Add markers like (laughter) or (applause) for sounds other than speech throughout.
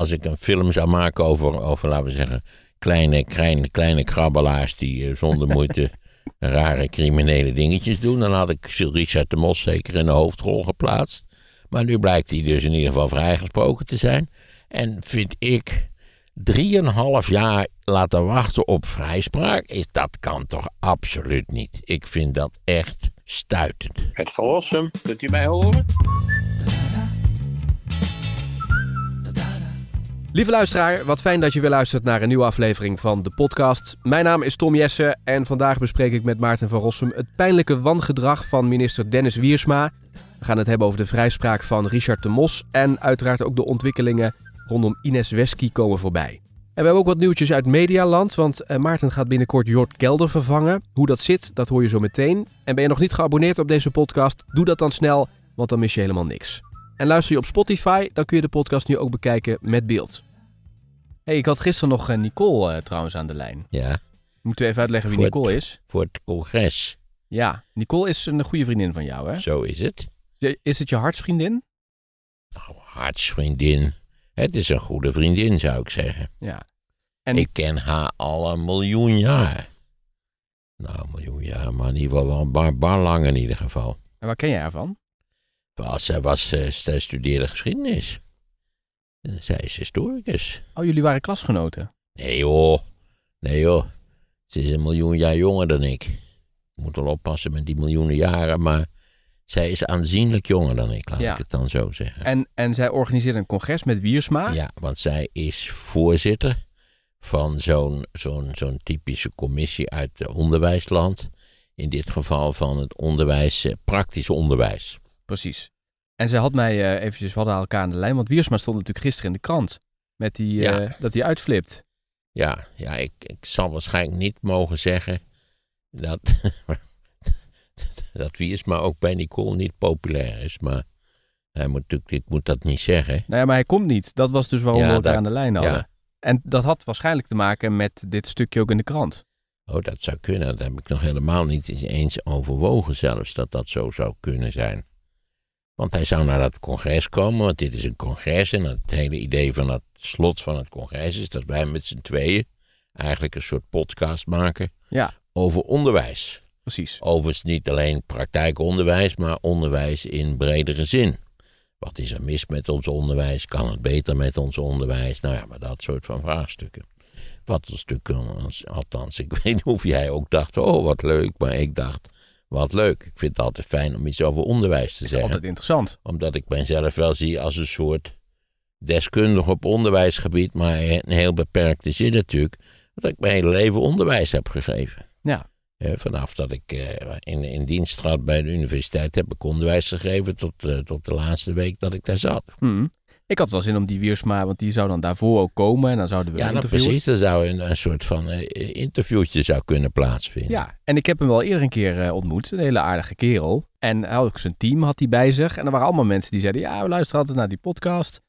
Als ik een film zou maken over, over laten we zeggen, kleine, kleine, kleine krabbelaars die eh, zonder moeite (laughs) rare criminele dingetjes doen, dan had ik Richard de Mos zeker in de hoofdrol geplaatst. Maar nu blijkt hij dus in ieder geval vrijgesproken te zijn. En vind ik, drieënhalf jaar laten wachten op vrijspraak, is, dat kan toch absoluut niet. Ik vind dat echt stuitend. Het verlossen, kunt u mij horen? Lieve luisteraar, wat fijn dat je weer luistert naar een nieuwe aflevering van de podcast. Mijn naam is Tom Jessen en vandaag bespreek ik met Maarten van Rossum het pijnlijke wangedrag van minister Dennis Wiersma. We gaan het hebben over de vrijspraak van Richard de Mos en uiteraard ook de ontwikkelingen rondom Ines Wesky komen voorbij. En we hebben ook wat nieuwtjes uit Medialand, want eh, Maarten gaat binnenkort Jort Gelder vervangen. Hoe dat zit, dat hoor je zo meteen. En ben je nog niet geabonneerd op deze podcast? Doe dat dan snel, want dan mis je helemaal niks. En luister je op Spotify, dan kun je de podcast nu ook bekijken met beeld. hey, ik had gisteren nog eh, Nicole eh, trouwens aan de lijn. Ja. Moeten we even uitleggen wie Nicole is? Voor het congres. Ja, Nicole is een goede vriendin van jou, hè? Zo is het. Is het je hartsvriendin? Nou, hartsvriendin. Het is een goede vriendin, zou ik zeggen. Ja. En ik ken haar al een miljoen jaar. Nou, een miljoen jaar, maar in ieder geval wel een paar, lang in ieder geval. En waar ken jij haar van? zij, was, eh, studeerde geschiedenis. zij is historicus. Oh, jullie waren klasgenoten? Nee joh, nee joh. Ze is een miljoen jaar jonger dan ik. Ik moet wel oppassen met die miljoenen jaren, maar zij is aanzienlijk jonger dan ik, laat ik het dan zo zeggen. En, en zij organiseert een congres met Wiersma? Ja, want zij is voorzitter van zo'n zo'n zo'n typische commissie uit het onderwijsland. In dit geval van het onderwijs, eh, praktisch onderwijs. Precies. En zij had mij eh, eventjes, we hadden elkaar aan de lijn, want Wiersma stond natuurlijk gisteren in de krant. Met die, eh, dat hij uitflipt. Ja, ja ik, ik zal waarschijnlijk niet mogen zeggen dat, (laughs) dat Wiersma ook bij Nicole niet populair is. Maar hij moet natuurlijk, ik moet dat niet zeggen. Nou nee, ja, maar hij komt niet. Dat was dus waarom we elkaar aan de lijn hadden. Ja. En dat had waarschijnlijk te maken met dit stukje ook in de krant. Oh, dat zou kunnen. Dat heb ik nog helemaal niet eens overwogen zelfs, dat dat zo zou kunnen zijn. Want hij zou naar dat congres komen, want dit is een congres. En het hele idee van dat slot van het congres is dat wij met z'n tweeën eigenlijk een soort podcast maken ja. over onderwijs. Precies. Overigens niet alleen praktijkonderwijs, maar onderwijs in bredere zin. Wat is er mis met ons onderwijs? Kan het beter met ons onderwijs? Nou ja, maar dat soort van vraagstukken. Wat een natuurlijk, eh, althans, ik (laughs) weet niet of jij ook dacht, oh wat leuk, maar ik dacht, wat leuk. Ik vind het altijd fijn om iets over onderwijs te zeggen. altijd interessant. Omdat ik mezelf wel zie als een soort deskundig op onderwijsgebied, maar in een heel beperkte zin natuurlijk. Dat ik mijn hele leven onderwijs heb gegeven. Ja. Eh, vanaf dat ik eh, in, in dienst trad bij de universiteit heb ik onderwijs gegeven tot, eh, tot de laatste week dat ik daar zat. Hmm. Ik had wel zin om die Wiersma, want die zou dan daarvoor ook komen. En dan zouden we ja, nou, precies. Er zou een, een soort van eh, interviewtje zou kunnen plaatsvinden. Ja, en ik heb hem wel eerder een keer eh, ontmoet. Een hele aardige kerel. En ook zijn team had hij bij zich. En er waren allemaal mensen die zeiden, ja, we luisteren altijd naar die podcast.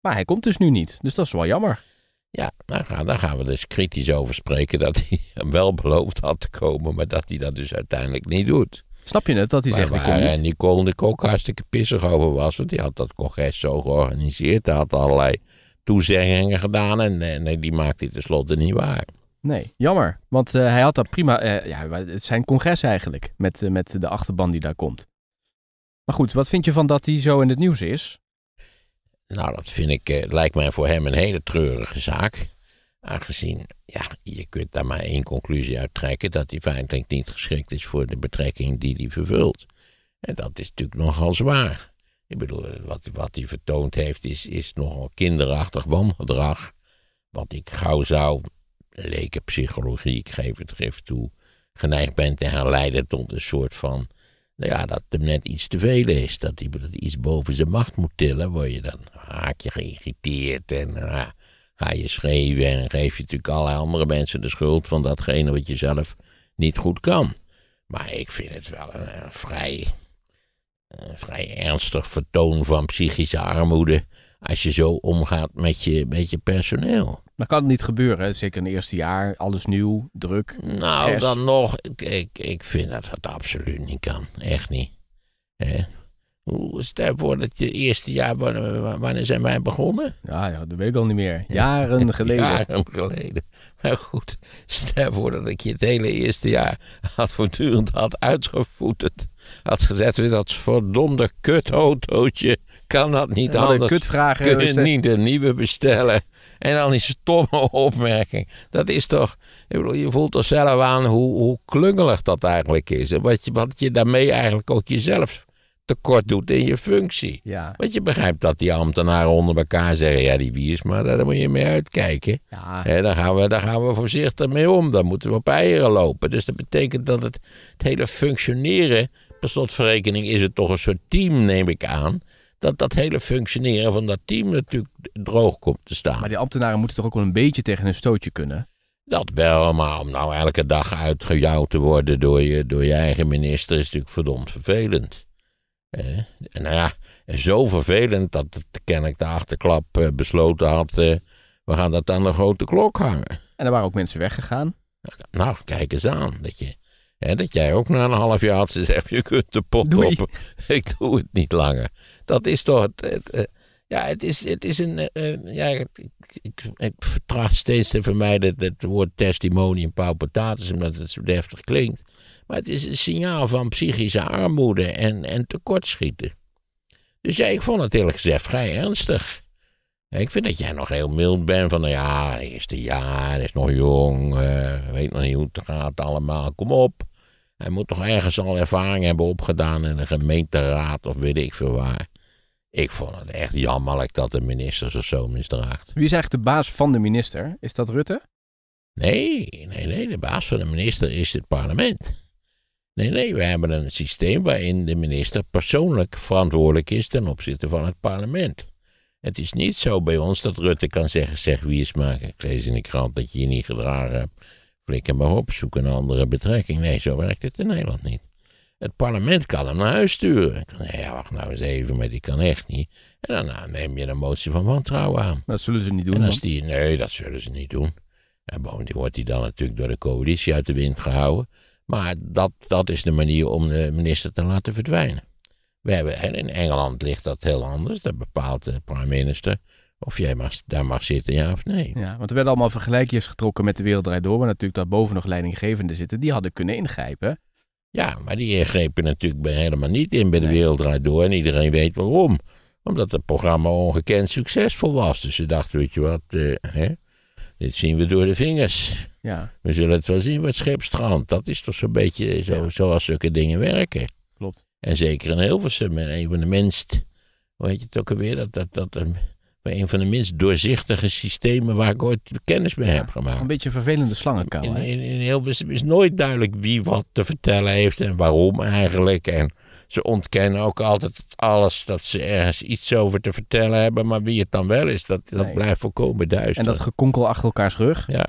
Maar hij komt dus nu niet. Dus dat is wel jammer. Ja, daar nou, gaan, daar gaan we dus kritisch over spreken. Dat hij (laughs) hem wel beloofd had te komen, maar dat hij dat dus uiteindelijk niet doet. Snap je het? Dat hij zegt, Waar ik En die de ook hartstikke pissig over was. Want die had dat congres zo georganiseerd. Hij had allerlei toezeggingen gedaan. En, en die maakte hij tenslotte niet waar. Nee, jammer. Want eh, hij had dat prima... Uh, ja, het zijn congres eigenlijk. Met, eh, met de achterban die daar komt. Maar goed, wat vind je van dat hij zo in het nieuws is? Nou, dat vind ik, lijkt mij voor hem een hele treurige zaak. Aangezien ja, je kunt daar maar één conclusie uit trekken: dat hij feitelijk niet geschikt is voor de betrekking die hij vervult. En dat is natuurlijk nogal zwaar. Ik bedoel, wat, wat hij vertoond heeft is, is nogal kinderachtig wangedrag. Wat ik gauw zou, leken psychologie, ik geef het grif toe, geneigd bent te herleiden tot een soort van. Nou ja, dat hem net iets te veel is. Dat hij, dat iets boven zijn macht moet tillen, word je dan haakje geïrriteerd en. Nou ga je schreeuwen en geef je natuurlijk alle andere mensen de schuld van datgene wat je zelf niet goed kan. Maar ik vind het wel een, vrij, vrij ernstig vertoon van psychische armoede als je zo omgaat met je, met je personeel. Maar kan het niet gebeuren, zeker in het eerste jaar, alles nieuw, druk. Nou, dan nog, ik, ik, ik vind dat dat absoluut niet kan. Echt niet stel voor dat je eerste jaar, wanneer zijn wij begonnen? Ja, ja dat weet ik al niet meer. Jaren (laughs) geleden. Jaren geleden. Maar goed, stel voor dat ik je het hele eerste jaar had voortdurend had uitgevoeterd. Had gezet weer dat verdomde kutautootje. Kan dat niet anders? Kutvragen Kunnen eh, niet een nieuwe bestellen? En dan die stomme opmerking. Dat is toch... je voelt toch zelf aan hoe, hoe klungelig dat eigenlijk is. Wat wat je daarmee eigenlijk ook jezelf tekort doet in je functie. Ja. Want je begrijpt dat die ambtenaren onder elkaar zeggen: ja, die wie is, maar daar moet je mee uitkijken. Ja. He, daar, gaan we, daar gaan we voorzichtig mee om. Daar moeten we op eieren lopen. Dus dat betekent dat het, het hele functioneren, per slotverrekening is het toch een soort team, neem ik aan. Dat dat hele functioneren van dat team natuurlijk droog komt te staan. Maar die ambtenaren moeten toch ook wel een beetje tegen een stootje kunnen? Dat wel, maar om nou elke dag uitgejouwd te worden door je, door je eigen minister is natuurlijk verdomd vervelend nou ja, zo vervelend dat de kennelijk de achterklap eh, besloten had, eh, we gaan dat aan de grote klok hangen. En er waren ook mensen weggegaan. Nou, kijk eens aan. Dat, je, hè, dat jij ook na een half jaar had zegt, je kunt de pot op. (laughs) Ik doe het niet langer. Dat is toch... Het, eh, ja, het is, het is een... ja, ik, ik, steeds te vermijden het woord testimonium paupatatis, omdat het zo deftig klinkt. Maar het is een signaal van psychische armoede en, en tekortschieten. Dus ja, ik vond het eerlijk gezegd vrij ernstig. Ik vind dat jij nog heel mild bent van, nou ja, eerste jaar, is nog jong, eh, weet nog niet hoe het gaat allemaal, kom op. Hij moet toch ergens al ervaring hebben opgedaan in de gemeenteraad of weet ik veel waar. Ik vond het echt jammerlijk dat de minister zich zo misdraagt. Wie is eigenlijk de baas van de minister? Is dat Rutte? Nee, nee, nee. De baas van de minister is het parlement. Nee, nee, we hebben een systeem waarin de minister persoonlijk verantwoordelijk is ten opzichte van het parlement. Het is niet zo bij ons dat Rutte kan zeggen: zeg wie is maken. Ik lees in de krant dat je je niet gedragen hebt. Flikker maar op, zoek een andere betrekking. Nee, zo werkt het in Nederland niet. Het parlement kan hem naar huis sturen. Kan, ja, wacht nou eens even, maar die kan echt niet. En daarna neem je een motie van wantrouwen aan. Dat zullen ze niet doen. En als die, nee, dat zullen ze niet doen. En bovendien wordt hij dan natuurlijk door de coalitie uit de wind gehouden. Maar dat, dat is de manier om de minister te laten verdwijnen. We hebben, in Engeland ligt dat heel anders. Dat bepaalt de prime minister of jij daar mag zitten, ja of nee. Ja, want er werden allemaal vergelijkjes getrokken met de wereld door. Waar natuurlijk boven nog leidinggevenden zitten. Die hadden kunnen ingrijpen. Ja, maar die grepen natuurlijk helemaal niet in bij de nee. door. En iedereen weet waarom. Omdat het programma ongekend succesvol was. Dus ze dachten, weet je wat, eh, hè? Dit zien we door de vingers. Ja. We zullen het wel zien wat schip Dat is toch zo'n beetje zo, zoals zulke dingen werken. Klopt. En zeker in Hilversum, een van de minst, hoe je het ook alweer, dat, dat, dat, een van de minst doorzichtige systemen waar ik ooit kennis mee heb gemaakt. Een beetje een vervelende slangenkamer. In, in, in Hilversum is nooit duidelijk wie wat te vertellen heeft en waarom eigenlijk. En ze ontkennen ook altijd alles dat ze ergens iets over te vertellen hebben. Maar wie het dan wel is, dat, dat blijft volkomen duister. En dat gekonkel achter elkaars rug. Ja.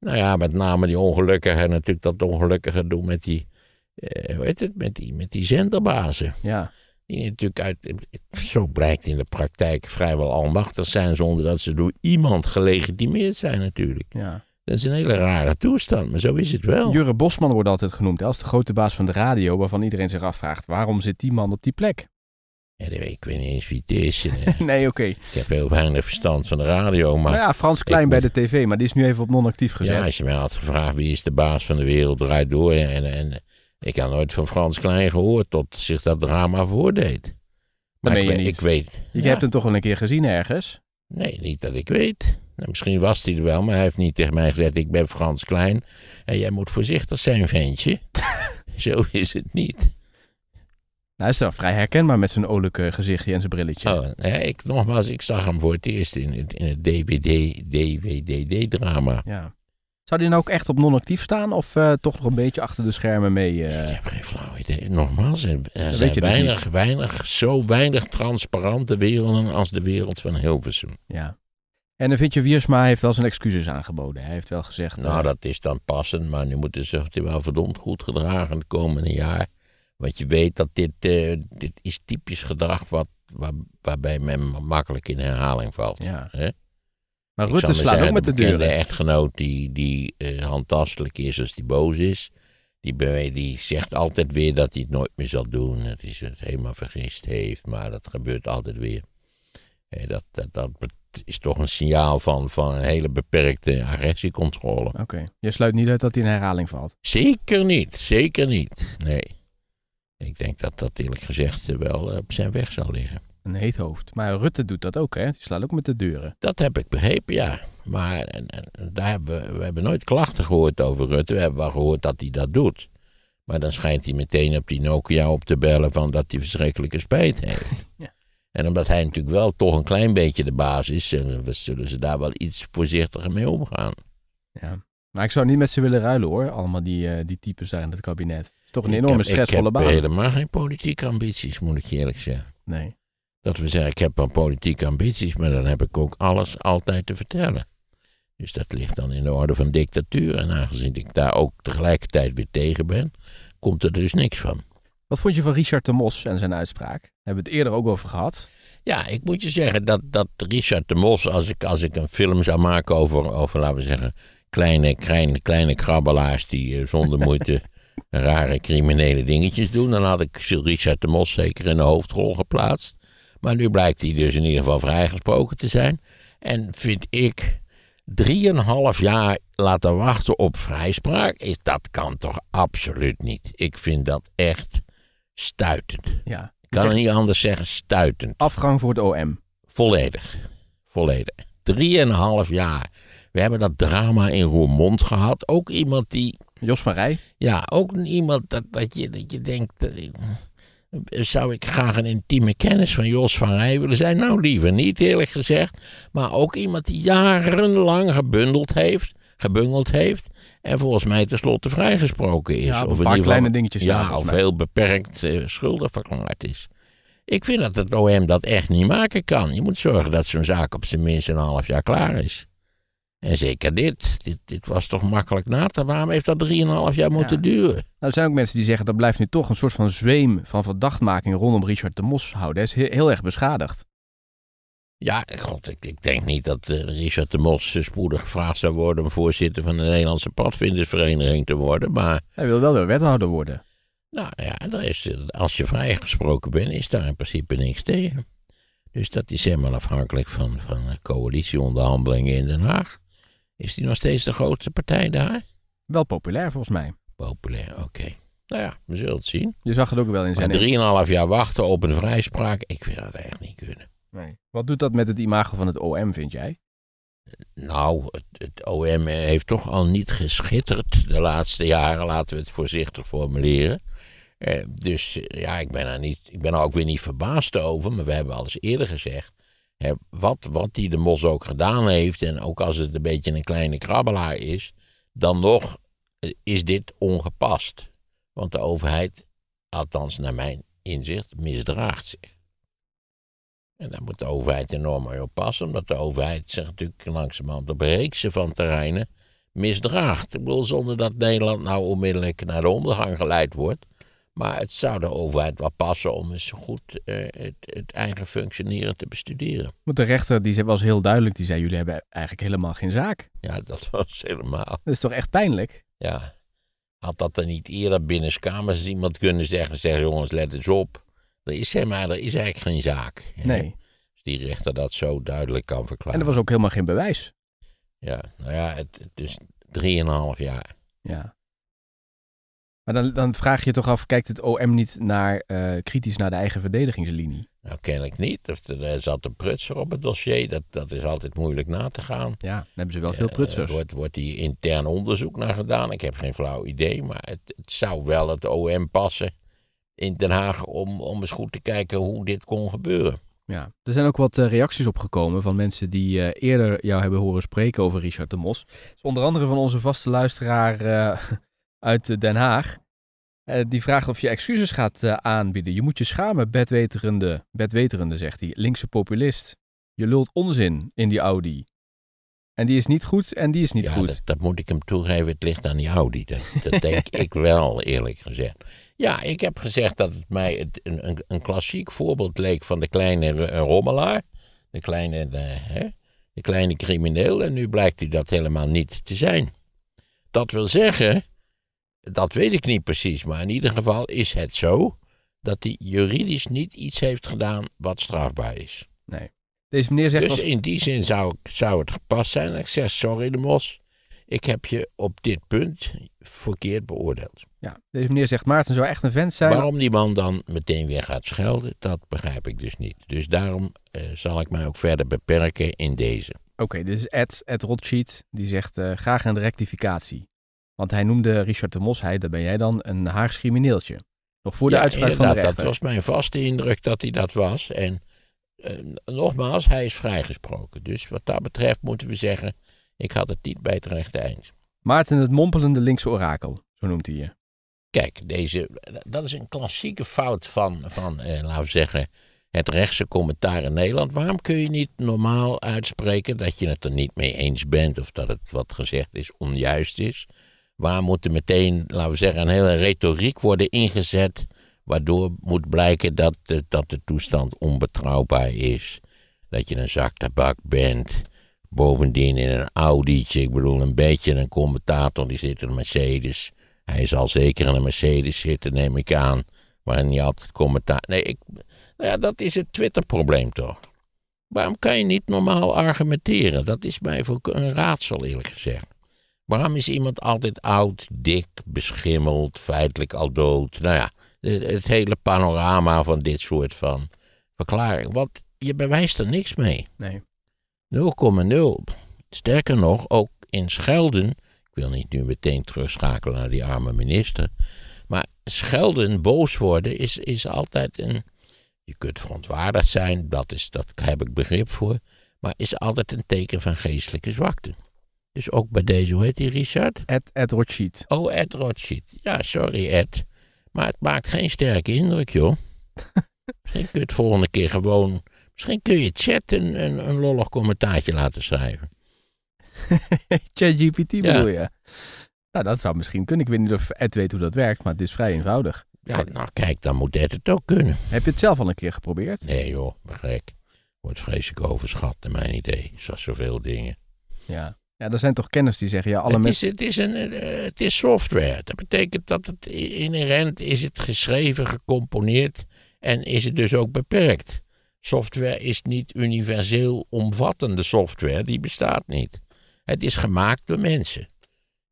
Nou ja, met name die en Natuurlijk dat ongelukkige doen met die, eh, hoe heet het, met die, met die zenderbazen. Ja. Die natuurlijk uit, zo blijkt in de praktijk, vrijwel almachtig zijn zonder dat ze door iemand gelegitimeerd zijn natuurlijk. Ja. Dat is een hele rare toestand, maar zo is het wel. Jurre Bosman wordt altijd genoemd als de grote baas van de radio, waarvan iedereen zich afvraagt waarom zit die man op die plek? ik weet niet eens wie het is. Eh. (laughs) nee, oké. Ik heb heel weinig verstand van de radio. Maar nou ja, Frans Klein bij de tv, maar die is nu even op non-actief gezet. Ja, als je mij had gevraagd wie is de baas van de wereld, draait door. En, en ik had nooit van Frans Klein gehoord tot zich dat drama voordeed. Maar ik, je weet, niet. ik weet. Je hebt hem toch al een keer gezien ergens? Nee, niet dat ik weet. Nou, misschien was hij er wel, maar hij heeft niet tegen mij gezegd: Ik ben Frans Klein. En jij moet voorzichtig zijn, ventje. (laughs) Zo is het niet. Nou, hij is dan vrij herkenbaar met zijn olijke gezichtje en zijn brilletje. Oh, ik, nogmaals, ik zag hem voor het eerst in het, in het DVD, DVD drama Ja. Zou hij dan nou ook echt op non-actief staan of eh, toch nog een beetje achter de schermen mee? Uh... Ik heb geen flauw idee. Nogmaals, er zijn dus weinig, weinig, zo weinig transparante werelden als de wereld van Hilversum. Ja. En dan vind je Wiersma heeft wel zijn excuses aangeboden. Hij heeft wel gezegd. Nou, eh, dat is dan passend, maar nu moeten ze zich wel verdomd goed gedragen het komende jaar. Want je weet dat dit, uh, dit is typisch gedrag wat, waar, waarbij men makkelijk in herhaling valt. Ja. Hè? Maar Rutte slaat ook met de, de deur. De echtgenoot die, die uh, handtastelijk is als die boos is. Die, die zegt altijd weer dat hij het nooit meer zal doen. Dat hij het helemaal vergist heeft, maar dat gebeurt altijd weer. En dat, dat, dat is toch een signaal van, van een hele beperkte agressiecontrole. Oké, je sluit niet uit dat hij in herhaling valt? Zeker niet, zeker niet. Nee. Ik denk dat dat eerlijk gezegd wel eh, op zijn weg zal liggen. Een heet hoofd. Maar Rutte doet dat ook, hè? Die slaat ook met de deuren. Dat heb ik begrepen, ja. Maar en, en, daar hebben we, we hebben nooit klachten gehoord over Rutte. We hebben wel gehoord dat hij dat doet. Maar dan schijnt hij meteen op die Nokia op te bellen van dat hij verschrikkelijke spijt heeft. En omdat hij natuurlijk wel toch een klein beetje de baas is, eh, zullen ze daar wel iets voorzichtiger mee omgaan. Ja. Maar ik zou niet met ze willen ruilen hoor, allemaal die, eh, die types daar in het kabinet. Het is toch een ik enorme heb, stressvolle Ik heb helemaal geen politieke ambities, moet ik eerlijk zeggen. Nee. Dat we zeggen, ik heb wel politieke ambities, maar dan heb ik ook alles altijd te vertellen. Dus dat ligt dan in de orde van dictatuur. En aangezien ik daar ook tegelijkertijd weer tegen ben, komt er dus niks van. Wat vond je van Richard de Mos en zijn uitspraak? hebben we het eerder ook over gehad. Ja, ik moet je zeggen dat, dat Richard de Mos, als ik, als ik een film zou maken over, over laten we zeggen, kleine, kleine, kleine krabbelaars die eh, zonder (laughs) moeite rare criminele dingetjes doen, dan had ik Richard de Mos zeker in de hoofdrol geplaatst. Maar nu blijkt hij dus in ieder geval vrijgesproken te zijn. En vind ik, drieënhalf jaar laten wachten op vrijspraak, is, dat kan toch absoluut niet. Ik vind dat echt Stuitend. Ja. Ik kan het niet anders zeggen, stuitend. Afgang voor het OM. Volledig. Volledig. Drieënhalf jaar. We hebben dat drama in Roermond gehad. Ook iemand die. Jos van Rij? Ja, ook iemand dat, dat, je, dat je denkt. Eh, zou ik graag een intieme kennis van Jos van Rij willen zijn? Nou, liever niet, eerlijk gezegd. Maar ook iemand die jarenlang gebundeld heeft, gebungeld heeft. En volgens mij tenslotte vrijgesproken is. of een paar geval, kleine dingetjes. Ja, of heel beperkt uh, schuldig verklaard is. Ik vind dat het OM dat echt niet maken kan. Je moet zorgen dat zo'n zaak op zijn minst een half jaar klaar is. En zeker dit. Dit, dit was toch makkelijk na te Waarom heeft dat drieënhalf jaar moeten duren? Nou, er zijn ook mensen die zeggen dat blijft nu toch een soort van zweem van verdachtmaking rondom Richard de Mos houden. Hij is heel erg beschadigd. Ja, god, ik, ik, denk niet dat eh, Richard de Mos eh, spoedig gevraagd zou worden om voorzitter van de Nederlandse padvindersvereniging te worden, maar... Hij wil wel weer wethouder worden. Nou ja, is, eh, als je vrijgesproken bent, is daar in principe niks tegen. Dus dat is helemaal afhankelijk van, van coalitieonderhandelingen in Den Haag. Is die nog steeds de grootste partij daar? Wel populair volgens mij. Populair, oké. Nou ja, we zullen het zien. Je zag het ook wel in zijn... 3,5 jaar wachten op een vrijspraak, ik wil dat echt niet kunnen. Wat doet dat met het imago van het OM, vind jij? Nou, het, het, OM heeft toch al niet geschitterd de laatste jaren, laten we het voorzichtig formuleren. Eh, dus eh, ja, ik ben, er niet, ik ben er ook weer niet verbaasd over, maar we hebben al eens eerder gezegd. Hè, wat, wat die de mos ook gedaan heeft, en ook als het een beetje een kleine krabbelaar is, dan nog eh, is dit ongepast. Want de overheid, althans naar mijn inzicht, misdraagt zich. En daar moet de overheid enorm mee op passen, omdat de overheid zich natuurlijk langzamerhand op reeksen van terreinen misdraagt. Ik bedoel, zonder dat Nederland nou onmiddellijk naar de ondergang geleid wordt. Maar het zou de overheid wel passen om eens goed eh, het, het, eigen functioneren te bestuderen. Want de rechter die was heel duidelijk, die zei jullie hebben eigenlijk helemaal geen zaak. Ja, dat (laughs) was helemaal. Dat is toch echt pijnlijk? Ja. Had dat dan niet eerder kamers iemand kunnen zeggen, zeg jongens let eens op. Er is, zeg er is eigenlijk geen zaak. Nee. Dus die rechter dat zo duidelijk kan verklaren. En er was ook helemaal geen bewijs. Ja, nou ja, het, het is drieënhalf jaar. Ja. Maar dan, dan vraag je toch af, kijkt het OM niet naar, eh, kritisch naar de eigen verdedigingslinie? Nou, kennelijk niet. er zat een prutser op het dossier. Dat, dat is altijd moeilijk na te gaan. Ja, dan hebben ze wel veel eh, prutsers. wordt, wordt hier intern onderzoek naar gedaan. Ik heb geen flauw idee, maar het, het zou wel het OM passen in Den Haag om, om eens goed te kijken hoe dit kon gebeuren. Ja, er zijn ook wat eh, reacties opgekomen van mensen die eh, eerder jou hebben horen spreken over Richard de Mos. onder andere van onze vaste luisteraar eh, (laughs) uit Den Haag. die vraagt of je excuses gaat aanbieden. Je moet je schamen, bedweterende, bedweterende zegt hij, linkse populist. Je lult onzin in die Audi. En die is niet goed en die is niet goed. Dat, dat, moet ik hem toegeven, het ligt aan die Audi. dat denk (laughs) ik wel, eerlijk gezegd. Ja, ik heb gezegd dat het mij een, een, klassiek voorbeeld leek van de kleine eh, rommelaar. De kleine, de, eh, hè, de kleine crimineel. En nu blijkt hij dat helemaal niet te zijn. Dat wil zeggen, dat weet ik niet precies, maar in ieder geval is het zo dat hij juridisch niet iets heeft gedaan wat strafbaar is. Nee. Deze meneer zegt dus in die zin zou, zou het gepast zijn. Ik zeg, sorry de mos, ik heb je op dit punt verkeerd beoordeeld. Ja, deze meneer zegt Maarten zou echt een vent zijn. Waarom die man dan meteen weer gaat schelden, dat begrijp ik dus niet. Dus daarom eh, zal ik mij ook verder beperken in deze. Oké, dus Ed, Ed Rothschild, die zegt eh, graag een rectificatie. Want hij noemde Richard de Mosheid, hij, daar ben jij dan, een Haags crimineeltje. Nog voor de uitspraak van de rechter. dat was mijn vaste indruk dat hij dat was. En eh, nogmaals, hij is vrijgesproken. Dus wat dat betreft moeten we zeggen, ik had het niet bij het rechte eind. Maarten het mompelende linkse orakel, zo noemt hij je. Kijk, deze, dat is een klassieke fout van, van eh, laten we zeggen, het rechtse commentaar in Nederland. Waarom kun je niet normaal uitspreken dat je het er niet mee eens bent of dat het wat gezegd is onjuist is? Waar moet er meteen, laten we zeggen, een hele retoriek worden ingezet, waardoor moet blijken dat de, dat de toestand onbetrouwbaar is? Dat je een zak tabak bent, Bovendien in een Audi'tje, ik bedoel een beetje een commentator die zit in een Mercedes. Hij zal zeker in een Mercedes zitten, neem ik aan. Maar hij altijd commentaar... Nee, ik... Nou ja, dat is het Twitter-probleem toch? Waarom kan je niet normaal argumenteren? Dat is mij voor een raadsel eerlijk gezegd. Waarom is iemand altijd oud, dik, beschimmeld, feitelijk al dood? Nou ja, het, hele panorama van dit soort van verklaring. Want je bewijst er niks mee. Nee. 0,0. Sterker nog, ook in Schelden. Ik wil niet nu meteen terugschakelen naar die arme minister. Maar Schelden, boos worden, is, is altijd een. Je kunt verontwaardigd zijn, dat is, dat heb ik begrip voor. Maar is altijd een teken van geestelijke zwakte. Dus ook bij deze, hoe heet die Richard? Ed, Ed Rothschild. Oh, Ed Rothschild. Ja, sorry Ed. Maar het maakt geen sterke indruk, joh. je (laughs) kunt volgende keer gewoon Misschien kun je chat een, een, een lollig commentaartje laten schrijven. (laughs) ChatGPT bedoel ja. je? Nou, dat zou misschien kunnen. Ik weet niet of Ed weet hoe dat werkt, maar het is vrij eenvoudig. Ja, nou kijk, dan moet Ed het ook kunnen. Heb je het zelf al een keer geprobeerd? Nee joh, begrijp. Wordt vreselijk overschat, naar mijn idee. Zoals zoveel dingen. Ja. Ja, er zijn toch kenners die zeggen, ja, alle mensen... Het, is, eh, het is software. Dat betekent dat het inherent is het geschreven, gecomponeerd en is het dus ook beperkt. Software is niet universeel omvattende software, die bestaat niet. Het is gemaakt door mensen.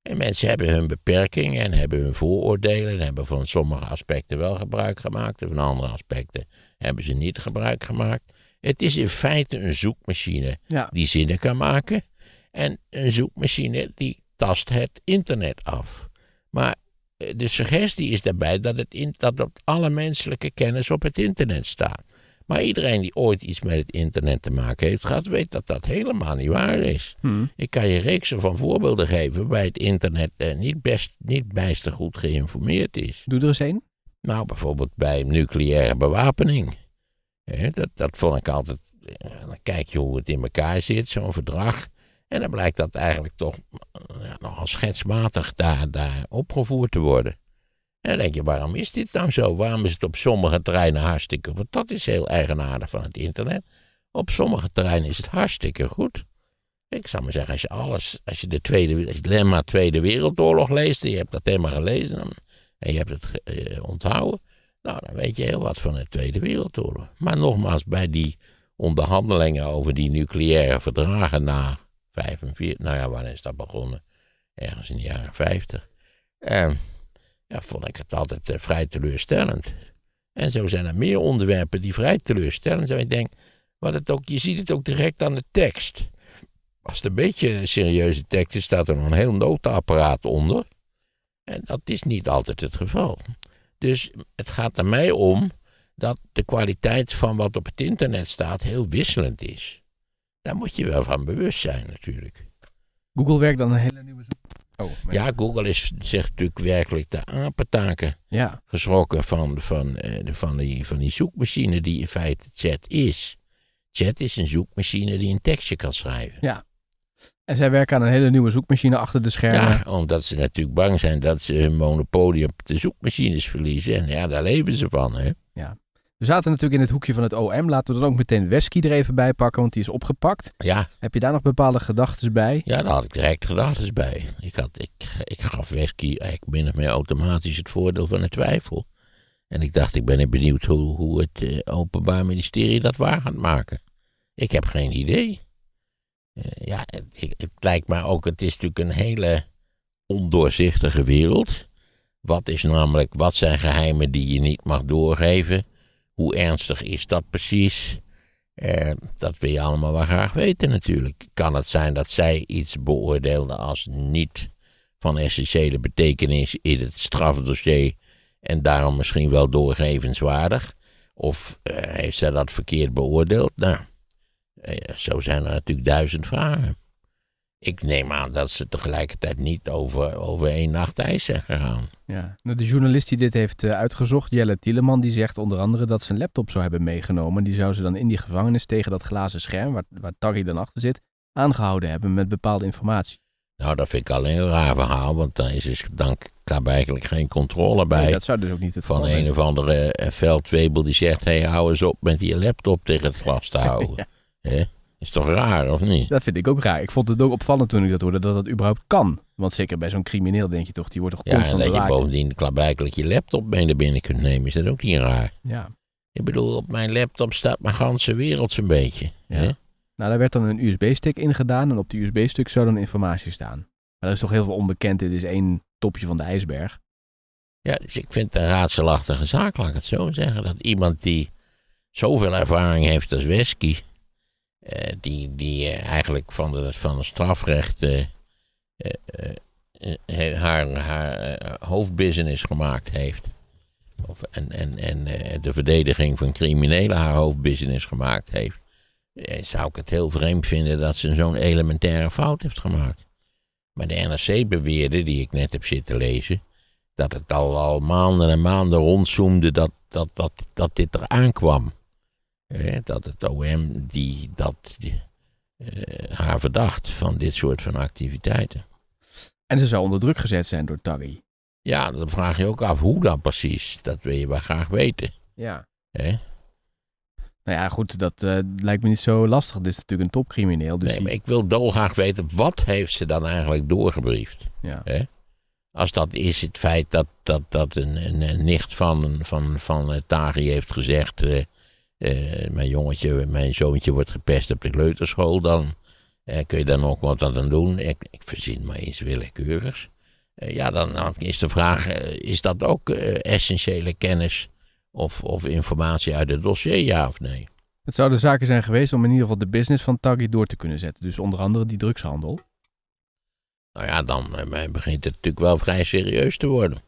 En mensen hebben hun beperkingen en hebben hun vooroordelen. En hebben van sommige aspecten wel gebruik gemaakt. En van andere aspecten hebben ze niet gebruik gemaakt. Het is in feite een zoekmachine die zinnen kan maken. En een zoekmachine die tast het internet af. Maar eh, de suggestie is daarbij dat, het in, dat alle menselijke kennis op het internet staat. Maar iedereen die ooit iets met het internet te maken heeft gehad, weet dat dat helemaal niet waar is. Hmm. Ik kan je reeksen van voorbeelden geven bij het internet eh, niet, best, niet bijster goed geïnformeerd is. Doe er eens Nou, bijvoorbeeld bij nucleaire bewapening. dat, dat vond ik altijd. Eh, dan kijk je hoe het in elkaar zit, zo'n verdrag. En dan blijkt dat eigenlijk toch eh, ja, nogal schetsmatig daar, daar opgevoerd te worden. En dan denk je, waarom is dit nou zo? Waarom is het op sommige terreinen hartstikke... Want dat is heel eigenaardig van het internet. Op sommige terreinen is het hartstikke goed. Ik zou maar zeggen, als je alles, als je de Tweede, als je alleen Tweede Wereldoorlog leest, je hebt dat thema gelezen en je hebt het eh, onthouden, nou dan weet je heel wat van de Tweede Wereldoorlog. Maar nogmaals, bij die onderhandelingen over die nucleaire verdragen na 45, nou ja, wanneer is dat begonnen? Ergens in de jaren 50. Eh, ja, vond ik het altijd eh, vrij teleurstellend. En zo zijn er meer onderwerpen die vrij teleurstellend zijn. Ik denk, wat het ook, je ziet het ook direct aan de tekst. Als het een beetje serieuze tekst is, staat er nog een heel notenapparaat onder. En dat is niet altijd het geval. Dus het gaat er mij om dat de kwaliteit van wat op het internet staat heel wisselend is. Daar moet je wel van bewust zijn natuurlijk. Google werkt dan een hele nieuwe Oh, ja, Google is zich natuurlijk werkelijk de apentaken ja. geschrokken van, van, eh, van, die, van die zoekmachine die in feite chat is. Chat is een zoekmachine die een tekstje kan schrijven. Ja. En zij werken aan een hele nieuwe zoekmachine achter de schermen. Ja, omdat ze natuurlijk bang zijn dat ze hun monopolie op de zoekmachines verliezen. En ja, daar leven ze van, hè? Ja. We zaten natuurlijk in het hoekje van het OM. Laten we dan ook meteen Wesky er even bij pakken, want die is opgepakt. Ja. Heb je daar nog bepaalde gedachten bij? Ja, daar had ik direct gedachten bij. Ik, had, ik, ik gaf Wesky eigenlijk min of meer automatisch het voordeel van de twijfel. En ik dacht, ik ben benieuwd hoe, hoe het eh, Openbaar Ministerie dat waar gaat maken. Ik heb geen idee. Eh, ja, het, het lijkt mij ook, het is natuurlijk een hele ondoorzichtige wereld. Wat is namelijk, wat zijn geheimen die je niet mag doorgeven? Hoe ernstig is dat precies? Eh, dat wil je allemaal wel graag weten natuurlijk. Kan het zijn dat zij iets beoordeelde als niet van essentiële betekenis in het strafdossier en daarom misschien wel doorgevenswaardig? Of eh, heeft zij dat verkeerd beoordeeld? Nou, eh, zo zijn er natuurlijk duizend vragen. Ik neem aan dat ze tegelijkertijd niet over, over één nacht ijs zijn gegaan. Ja. Nou, de journalist die dit heeft eh, uitgezocht, Jelle Tieleman, die zegt onder andere dat ze een laptop zou hebben meegenomen. Die zou ze dan in die gevangenis tegen dat glazen scherm, waar, waar Tarry dan achter zit, aangehouden hebben met bepaalde informatie. Nou, dat vind ik alleen een raar verhaal, want dan is dus dan, daar eigenlijk geen controle bij. dat zou dus ook niet het Van een of andere eh, veldwebel die zegt, hé, hey, hou eens op met je laptop tegen het glas te (laughs) houden. ja. Is toch raar, of niet? Dat vind ik ook raar. Ik vond het ook opvallend toen ik dat hoorde, dat dat überhaupt kan. Want zeker bij zo'n crimineel denk je toch, die wordt toch ja, constant Ja, en dat je bovendien klaarblijkelijk je laptop mee naar binnen kunt nemen, is dat ook niet raar? Ja. Ik bedoel, op mijn laptop staat mijn ganse wereld zo'n beetje. Hè? Nou, daar werd dan een USB-stick ingedaan en op die USB-stick zou dan informatie staan. Maar dat is toch heel veel onbekend, dit is één topje van de ijsberg. Ja, dus ik vind het een raadselachtige zaak, laat ik het zo zeggen. Dat iemand die zoveel ervaring heeft als Wesky eh, die, die eigenlijk van het van strafrecht eh, eh, haar, haar hoofdbusiness gemaakt heeft. Of, en en, en de verdediging van criminelen haar hoofdbusiness gemaakt heeft. Zou ik het heel vreemd vinden dat ze zo'n elementaire fout heeft gemaakt. Maar de NRC beweerde, die ik net heb zitten lezen, dat het al, al maanden en maanden rondzoomde dat, dat, dat, dat dit eraan kwam dat het OM die dat eh, haar verdacht van dit soort van activiteiten. En ze zou onder druk gezet zijn door Taggi. Ja, dan vraag je ook af hoe dan precies. Dat wil je wel graag weten. Ja. Nou ja, goed, dat eh, lijkt me niet zo lastig. Dit is natuurlijk een topcrimineel. Dus nee, maar ik wil dolgraag weten, wat heeft ze dan eigenlijk doorgebriefd? Ja. Als dat is het feit dat, dat, dat een, een, nicht van, van, van eh, Tari heeft gezegd... Eh, mijn jongetje, mijn zoontje wordt gepest op de kleuterschool dan. Eh, kun je daar nog wat aan doen? Ik, ik verzin maar eens willekeurigs. Eh, ja, dan, is de vraag, is dat ook essentiële kennis of, of informatie uit het dossier, ja of nee? Het zouden zaken zijn geweest om in ieder geval de business van Taggi door te kunnen zetten. Dus onder andere die drugshandel. Nou ja, dan begint het natuurlijk wel vrij serieus te worden.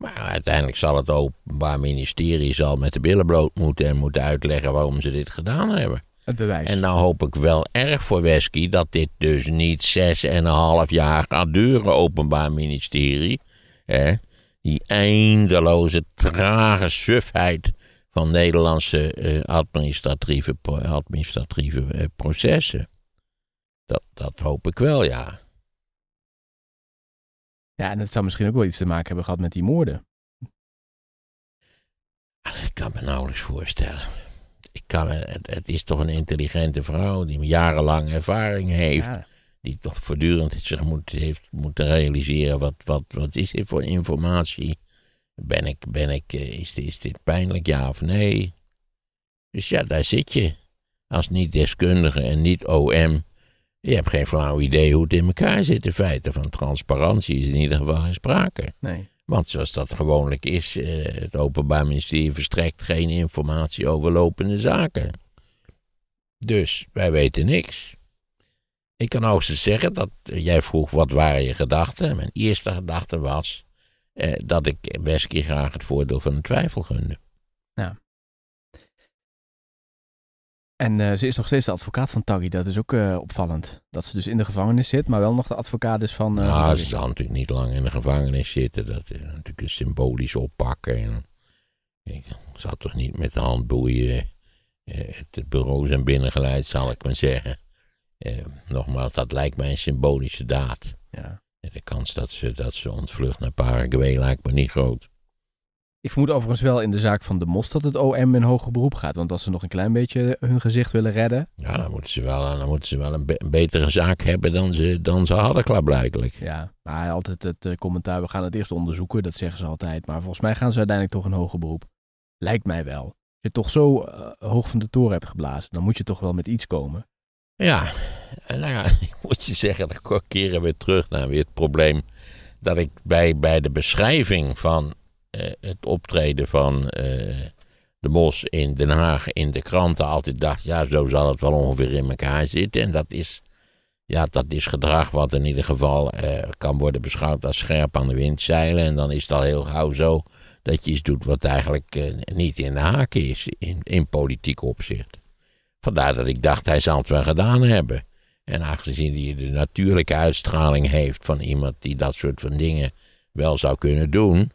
Maar uiteindelijk zal het Openbaar Ministerie zal met de billen bloot moeten en moeten uitleggen waarom ze dit gedaan hebben. Het bewijs. En nou hoop ik wel erg voor Wesky dat dit dus niet zes en een half jaar gaat duren, Openbaar Ministerie. Hè? Die eindeloze, trage sufheid van Nederlandse eh, administratieve, administratieve eh, processen. Dat, dat hoop ik wel, ja. Ja, en dat zou misschien ook wel iets te maken hebben gehad met die moorden. Ah, ik kan me nauwelijks voorstellen. Ik kan, het, het is toch een intelligente vrouw die jarenlang ervaring heeft. Die toch voortdurend zich moet, heeft moeten realiseren. Wat, wat, wat is dit voor informatie? Ben ik, ben ik, eh, is, is dit pijnlijk, ja of nee? Dus ja, daar zit je. Als niet-deskundige en niet-OM je hebt geen flauw idee hoe het in elkaar zit, In feite Van transparantie is in ieder geval geen sprake. Nee. Want zoals dat gewoonlijk is, eh, het Openbaar Ministerie verstrekt geen informatie over lopende zaken. Dus wij weten niks. Ik kan ook zeggen dat eh, jij vroeg wat waren je gedachten. Mijn eerste gedachte was eh, dat ik Wesky graag het voordeel van de twijfel gunde. Ja. En eh, ze is nog steeds de advocaat van Taggi. Dat is ook eh, opvallend. Dat ze dus in de gevangenis zit, maar wel nog de advocaat is dus van. Uh, ze zal natuurlijk niet lang in de gevangenis zitten. Dat is natuurlijk een symbolisch oppakken. ik zal toch niet met de hand boeien, het bureau zijn binnengeleid, zal ik maar zeggen. nogmaals, dat lijkt mij een symbolische daad. Ja. De kans dat ze, dat ze ontvlucht naar Paraguay lijkt me niet groot. Ik vermoed overigens wel in de zaak van de Mos dat het OM in hoger beroep gaat. Want als ze nog een klein beetje hun gezicht willen redden. Ja, dan moeten ze wel, dan moeten ze wel een, betere zaak hebben dan ze, dan ze hadden, klaarblijkelijk. Ja, maar altijd het eh, commentaar: we gaan het eerst onderzoeken, dat zeggen ze altijd. Maar volgens mij gaan ze uiteindelijk toch een hoger beroep. Lijkt mij wel. Als je het toch zo eh, hoog van de toren hebt geblazen, dan moet je toch wel met iets komen. Ja, nou (laughs) ik moet je zeggen, dan keren we weer terug naar weer het probleem dat ik bij, bij de beschrijving van eh, het optreden van eh, de Mos in Den Haag in de kranten altijd dacht, ja, zo zal het wel ongeveer in elkaar zitten. En dat is, ja, dat is gedrag wat in ieder geval eh, kan worden beschouwd als scherp aan de wind zeilen. En dan is het al heel gauw zo dat je iets doet wat eigenlijk niet in de haak is, in, in politiek opzicht. Vandaar dat ik dacht, hij zal het wel gedaan hebben. En aangezien hij de natuurlijke uitstraling heeft van iemand die dat soort van dingen wel zou kunnen doen,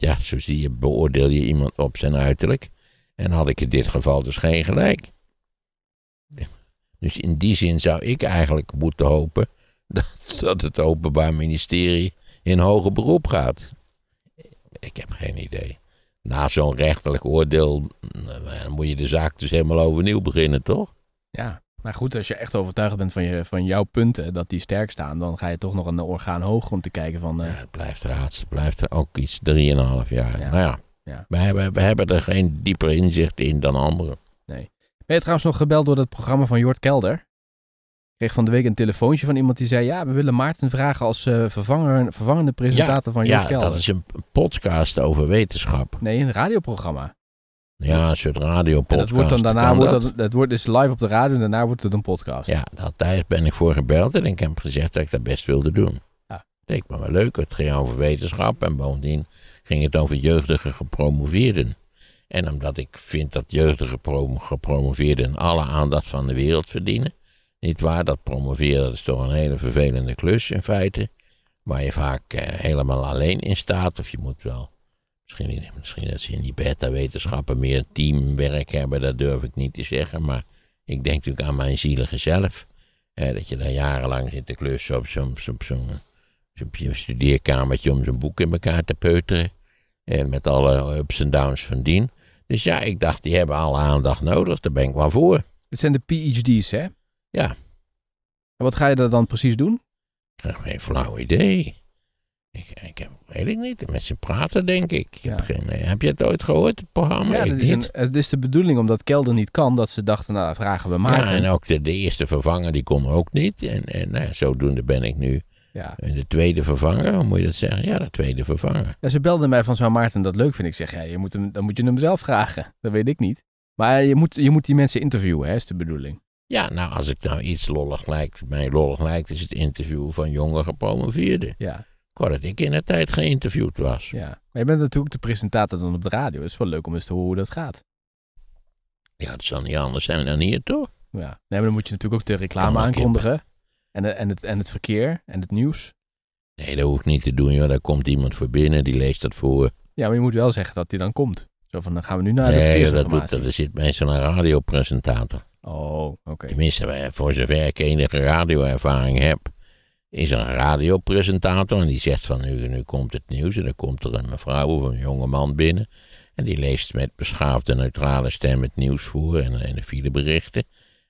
ja, zo zie je, beoordeel je iemand op zijn uiterlijk. En had ik in dit geval dus geen gelijk. Dus in die zin zou ik eigenlijk moeten hopen dat, dat het Openbaar Ministerie in hoger beroep gaat. Ik heb geen idee. Na zo'n rechterlijk oordeel nou, moet je de zaak dus helemaal overnieuw beginnen, toch? Ja. Maar goed, als je echt overtuigd bent van, je, van jouw punten, dat die sterk staan, dan ga je toch nog een orgaan hoog om te kijken van... Eh, ja, het blijft raads, het blijft er ook iets 3,5 jaar. Nou ja, ja. We, hebben, we hebben er geen dieper inzicht in dan anderen. Nee. Ben je trouwens nog gebeld door het programma van Jort Kelder? Ik kreeg van de week een telefoontje van iemand die zei... ja, we willen Maarten vragen als eh, vervanger, vervangende presentator van Jort Kelder. Ja, dat is een podcast over wetenschap. Nee, een radioprogramma. Ja, een soort radiopodcast. Dat wordt dan daarna wordt dat? Dat, wordt live op de radio en daarna wordt het een podcast. Ja, dat, daar ben ik voor gebeld en ik heb gezegd dat ik dat best wilde doen. Ja. Leek me wel leuk. Het ging over wetenschap en bovendien ging het over jeugdige gepromoveerden. En omdat ik vind dat jeugdige gepromoveerden alle aandacht van de wereld verdienen. Niet waar, dat promoveren dat is toch een hele vervelende klus in feite. Waar je vaak eh, helemaal alleen in staat, of je moet wel Misschien, misschien dat ze in die beta-wetenschappen meer teamwerk hebben, dat durf ik niet te zeggen. Maar ik denk natuurlijk aan mijn zielige zelf. Hè, dat je daar jarenlang zit te klussen op zo'n zo zo zo studeerkamertje om zo'n boek in elkaar te peuteren. En met alle ups en downs van dien. Dus ja, ik dacht, die hebben alle aandacht nodig. Daar ben ik wel voor. Het zijn de PhD's, hè? Ja. En wat ga je daar dan precies doen? Geen flauw idee. Ik, ik heb, weet ik niet, mensen praten denk ik. ja. heb, eh, heb, je het ooit gehoord, het programma? Ja, dat is het is de bedoeling, omdat Kelder niet kan, dat ze dachten, nou vragen we Maarten. en ook de, eerste vervanger, die kon ook niet. En, en nou, zodoende ben ik nu ja. Eh, de tweede vervanger, hoe moet je dat zeggen? Ja, de tweede vervanger. ze belden mij van, zo Maarten dat leuk vind Ik zeg, ja, je moet hem, dan moet je hem zelf vragen. (laughs) Dat weet ik niet. Maar je moet, je moet die mensen interviewen, hè, is de bedoeling. Ja, nou, als ik nou iets lollig lijkt, mij lollig lijkt, is het interview van jonge gepromoveerden. Ja. Kort dat ik in de tijd geïnterviewd was. Ja, maar je bent natuurlijk de presentator dan op de radio. Het is wel leuk om eens te horen hoe dat gaat. Ja, het zal niet anders zijn dan hier, toch? Ja, nee, maar dan moet je natuurlijk ook de reclame aankondigen. En, eh, en, het, en het verkeer en het nieuws. Nee, dat hoeft niet te doen, joh. Daar komt iemand voor binnen, die leest dat voor. Ja, maar je moet wel zeggen dat die dan komt. Zo van, dan gaan we nu naar de nee, dat doet dat. Er zit meestal een radiopresentator. Oh, oké. Tenminste, voor zover ik enige radioervaring heb is een radiopresentator en die zegt van nu, komt het nieuws en dan komt er een mevrouw of een jonge man binnen en die leest met beschaafde neutrale stem het nieuws voor en, en de berichten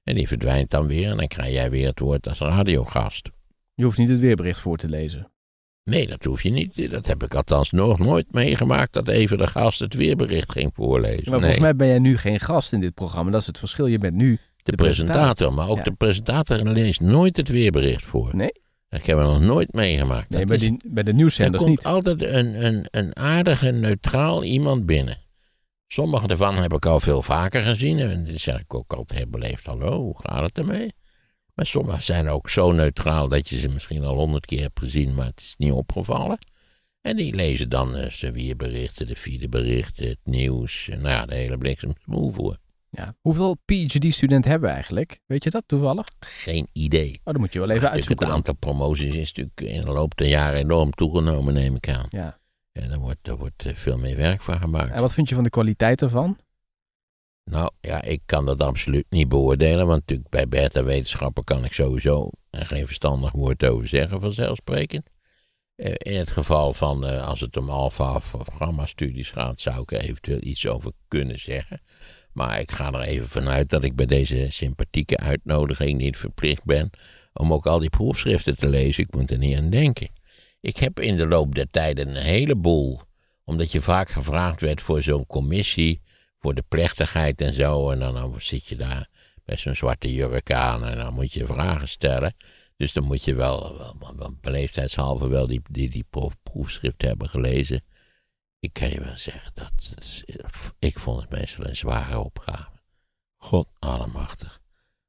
en die verdwijnt dan weer en dan krijg jij weer het woord als radiogast. Je hoeft niet het weerbericht voor te lezen. Nee, dat hoef je niet. Dat heb ik althans nog nooit meegemaakt dat even de gast het weerbericht ging voorlezen. Maar volgens mij ben jij nu geen gast in dit programma. Dat is het verschil. Je bent nu de, presentator. Maar ook de presentator leest nooit het weerbericht voor. Nee? Dat hebben we nog nooit meegemaakt. Nee, bij, bij de nieuwszenders niet. Er komt altijd een, een, een aardige, neutraal iemand binnen. Sommige daarvan heb ik al veel vaker gezien. En dan zeg ik ook altijd heel beleefd, hallo, hoe gaat het ermee? Maar sommige zijn ook zo neutraal dat je ze misschien al honderd keer hebt gezien, maar het is niet opgevallen. En die lezen dan eh, de berichten, de vierde berichten, het nieuws, nou ja, de hele bliksem voor. Ja. Hoeveel PhD-studenten hebben we eigenlijk? Weet je dat toevallig? Geen idee. Oh, dan moet je wel even uitzoeken. Het aantal promoties is natuurlijk in de loop der jaren enorm toegenomen, neem ik aan. Ja. En daar wordt, daar wordt eh, veel meer werk van gemaakt. En wat vind je van de kwaliteit ervan? Nou ja, ik kan dat absoluut niet beoordelen, want natuurlijk bij beta-wetenschappen kan ik sowieso geen verstandig woord over zeggen, vanzelfsprekend. Eh, in het geval van, eh, als het om alfa of gamma-studies gaat, zou ik er eventueel iets over kunnen zeggen. Maar ik ga er even vanuit dat ik bij deze sympathieke uitnodiging niet verplicht ben om ook al die proefschriften te lezen. Ik moet er niet aan denken. Ik heb in de loop der tijden een heleboel, omdat je vaak gevraagd werd voor zo'n commissie, voor de plechtigheid en zo. En dan, zit je daar met zo'n zwarte jurk aan en dan moet je vragen stellen. Dus dan moet je wel, wel, wel beleefdheidshalve wel die, die, die proefschrift hebben gelezen ik kan je wel zeggen, dat, ik vond het meestal een zware opgave. God allemachtig,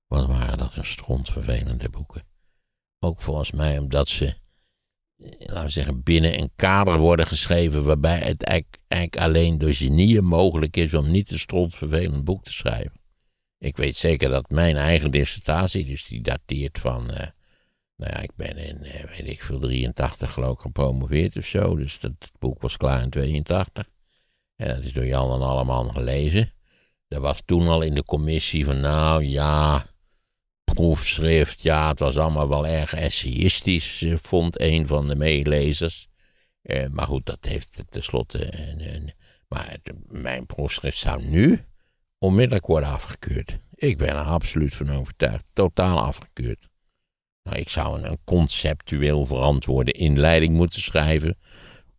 wat waren dat een stront boeken. Ook volgens mij omdat ze, eh, laten we zeggen, binnen een kader worden geschreven waarbij het eigenlijk, alleen door genieën mogelijk is om niet een strontvervelend boek te schrijven. Ik weet zeker dat mijn eigen dissertatie, dus die dateert van... Eh, nou ja, ik ben in, eh, weet ik veel, 83 geloof ik gepromoveerd of zo. Dus dat boek was klaar in 82. En dat is door Jan en Alleman gelezen. Er was toen al in de commissie van, nou ja, proefschrift, ja, het was allemaal wel erg essayistisch, eh, vond een van de meelezers. Eh, maar goed, dat heeft tenslotte. En, maar mijn proefschrift zou nu onmiddellijk worden afgekeurd. Ik ben er absoluut van overtuigd. Totaal afgekeurd. Nou, ik zou een conceptueel verantwoorde inleiding moeten schrijven.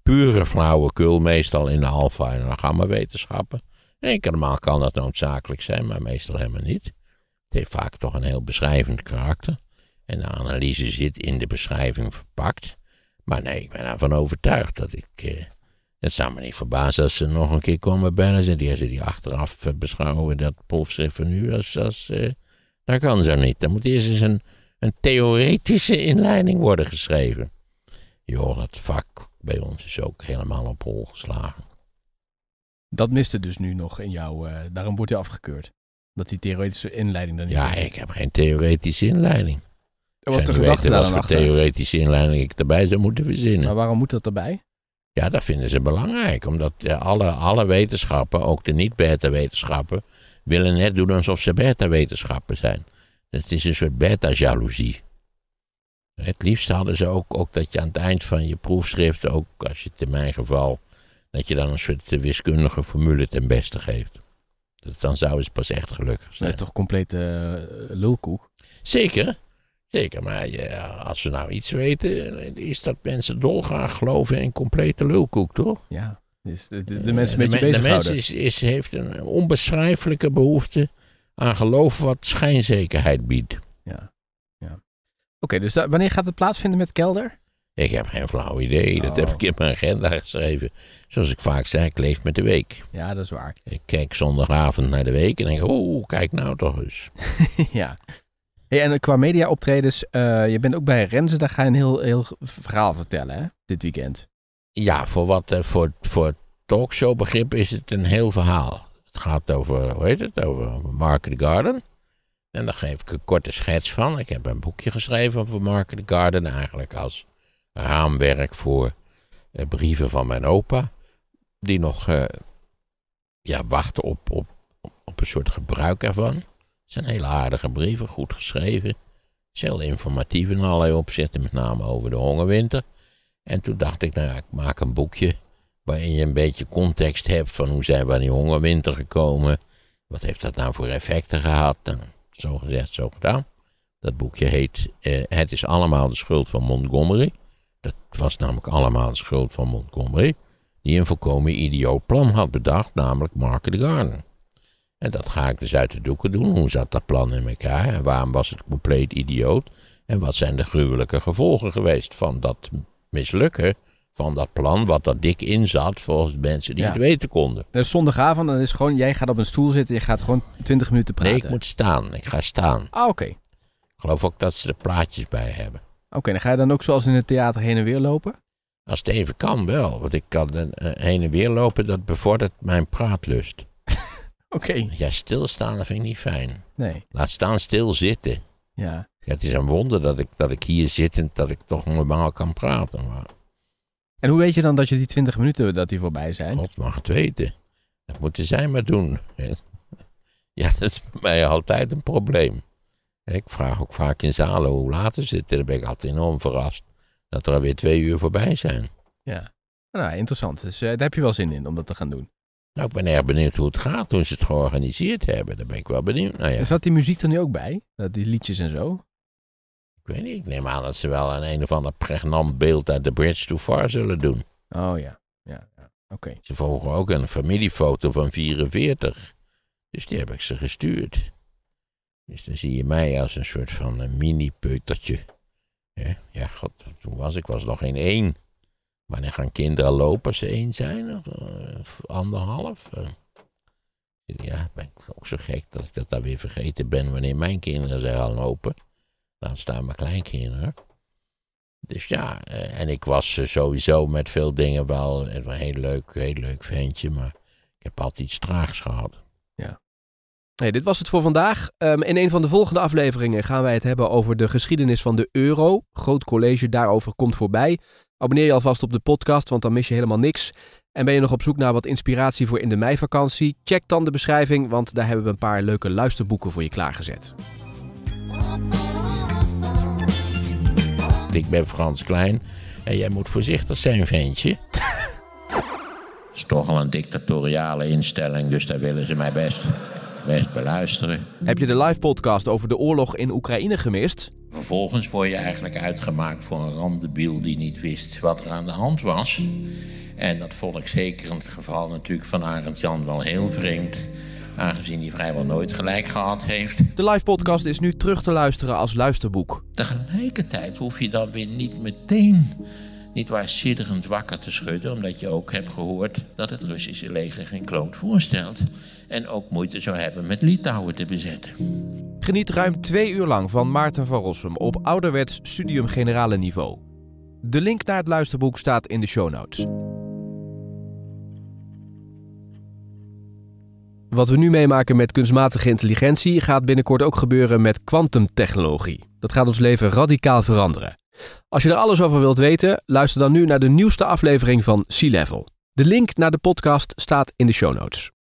Pure flauwekul, meestal in de alfa- en we wetenschappen Enkelmaal kan dat noodzakelijk zijn, maar meestal helemaal niet. Het heeft vaak toch een heel beschrijvend karakter. En de analyse zit in de beschrijving verpakt. Maar nee, ik ben ervan overtuigd dat ik. Eh, het zou me niet verbazen als ze nog een keer komen bellen. Ze die, die achteraf beschouwen dat proefschrift van nu als. eh, dat kan zo niet. Dan moet eerst eens een een theoretische inleiding worden geschreven. Joh, dat vak bij ons is ook helemaal op hol geslagen. Dat miste dus nu nog in jou. Eh, daarom wordt hij afgekeurd. Dat die theoretische inleiding dan niet Ja, ik heb geen theoretische inleiding. Er was de gedachte dat theoretische inleiding ik erbij zou moeten verzinnen. Maar waarom moet dat erbij? Ja, dat vinden ze belangrijk. Omdat eh, alle, alle wetenschappen, ook de niet-beta-wetenschappen, willen net doen alsof ze beta-wetenschappen zijn. Het is een soort beta-jaloezie. Het liefst hadden ze ook, ook dat je aan het eind van je proefschrift, ook als je het in mijn geval, dat je dan een soort eh, wiskundige formule ten beste geeft. Dat dan zou ze pas echt gelukkig zijn. Dat is toch compleet uh, eh, lulkoek? Zeker, zeker. Maar als ze nou iets weten, eh, is dat mensen dolgraag geloven in complete lulkoek, toch? Ja, dus de, mensen met De mens is, heeft een onbeschrijfelijke behoefte aan geloof wat schijnzekerheid biedt. Ja. ja. Oké, dus wanneer gaat het plaatsvinden met Kelder? Ik heb geen flauw idee. Dat heb oh. ik in mijn agenda geschreven. Zoals ik vaak zeg, ik leef met de week. Ja, dat is waar. Ik kijk zondagavond naar de week en denk, oh, kijk nou toch eens. (laughs) ja. Hey, en qua mediaoptredens, uh, je bent ook bij Renze, daar ga je een heel, heel verhaal vertellen hè? dit weekend. Ja, voor wat eh, voor, voor talkshow begrip is het een heel verhaal het gaat over, hoe heet het, over Market Garden. En daar geef ik een korte schets van. Ik heb een boekje geschreven over Market Garden eigenlijk als raamwerk voor eh, brieven van mijn opa. Die nog eh, ja, wachten op, op, op een soort gebruik ervan. Het zijn hele aardige brieven, goed geschreven. Heel informatief in allerlei opzichten, met name over de hongerwinter. En toen dacht ik, nou ja, ik maak een boekje waarin je een beetje context hebt van hoe zijn we aan die hongerwinter gekomen. Wat heeft dat nou voor effecten gehad? Nou, zo gezegd, zo gedaan. Dat boekje heet eh, Het is allemaal de schuld van Montgomery. Dat was namelijk allemaal de schuld van Montgomery, die een volkomen idioot plan had bedacht, namelijk Market Garden. En dat ga ik dus uit de doeken doen. Hoe zat dat plan in elkaar en waarom was het compleet idioot? En wat zijn de gruwelijke gevolgen geweest van dat mislukken van dat plan, wat er dik in zat, volgens mensen die het weten konden. Dus zondagavond, dan is gewoon, jij gaat op een stoel zitten, je gaat gewoon twintig minuten praten. Nee, ik moet staan. Ik ga staan. Ah, oké. Ik geloof ook dat ze er plaatjes bij hebben. Oké, dan ga je dan ook zoals in het theater heen en weer lopen? Als het even kan wel, want ik kan eh, eh, heen en weer lopen, dat bevordert mijn praatlust. (laughs) Oké. Ja, stilstaan vind ik niet fijn. Nee. Laat staan stilzitten. Ja. ja. Het is een wonder dat ik, dat ik hier zittend, dat ik toch normaal kan praten. Maar... En hoe weet je dan dat je die 20 minuten dat die voorbij zijn? God mag het weten. Dat moeten zij maar doen. (laughs) Ja, dat is bij mij altijd een probleem. Ik vraag ook vaak in zalen hoe laat ze het. dan ben ik altijd enorm verrast dat er alweer twee uur voorbij zijn. Ja, nou, interessant. Dus eh, daar heb je wel zin in om dat te gaan doen. Nou, ik ben erg benieuwd hoe het gaat toen ze het georganiseerd hebben. Daar ben ik wel benieuwd naar. Ja. Zat dus die muziek er nu ook bij? Die liedjes en zo? Ik ik neem aan dat ze wel een een of ander pregnant beeld uit The Bridge Too Far zullen doen. Oh ja, ja, ja. oké. Ze volgen ook een familiefoto van 44. Dus die heb ik ze gestuurd. Dus dan zie je mij als een soort van een eh, mini-peutertje. Ja, god, toen was ik was nog geen één. Maar dan gaan kinderen lopen als ze één zijn, of eh, anderhalf. Eh, ja, ben ik ook zo gek dat ik dat dan weer vergeten ben wanneer mijn kinderen zijn gaan lopen. Laat staan mijn kleinkinderen. Dus ja, eh, en ik was eh, sowieso met veel dingen wel een heel leuk, heel leuk ventje, maar ik heb altijd iets traags gehad. Ja. Hey, dit was het voor vandaag. Ehm, in een van de volgende afleveringen gaan wij het hebben over de geschiedenis van de euro. Groot college daarover komt voorbij. Abonneer je alvast op de podcast, want dan mis je helemaal niks. En ben je nog op zoek naar wat inspiratie voor in de meivakantie? Check dan de beschrijving, want daar hebben we een paar leuke luisterboeken voor je klaargezet. Ik ben Frans Klein en jij moet voorzichtig zijn, ventje. Het is toch al een dictatoriale instelling, dus daar willen ze mij best, best beluisteren. Heb je de live podcast over de oorlog in Oekraïne gemist? Vervolgens word je eigenlijk uitgemaakt voor een randebiel die niet wist wat er aan de hand was. En dat vond ik zeker in het geval natuurlijk van Arend Jan wel heel vreemd aangezien hij vrijwel nooit gelijk gehad heeft. De live podcast is nu terug te luisteren als luisterboek. Tegelijkertijd hoef je dan weer niet meteen niet waar sidderend wakker te schudden, omdat je ook hebt gehoord dat het Russische leger geen kloot voorstelt en ook moeite zou hebben met Litouwen te bezetten. Geniet ruim twee uur lang van Maarten van Rossum op ouderwets studium generale niveau. De link naar het luisterboek staat in de show notes. Wat we nu meemaken met kunstmatige intelligentie gaat binnenkort ook gebeuren met kwantumtechnologie. Dat gaat ons leven radicaal veranderen. Als je er alles over wilt weten, luister dan nu naar de nieuwste aflevering van Sea Level. De link naar de podcast staat in de show notes.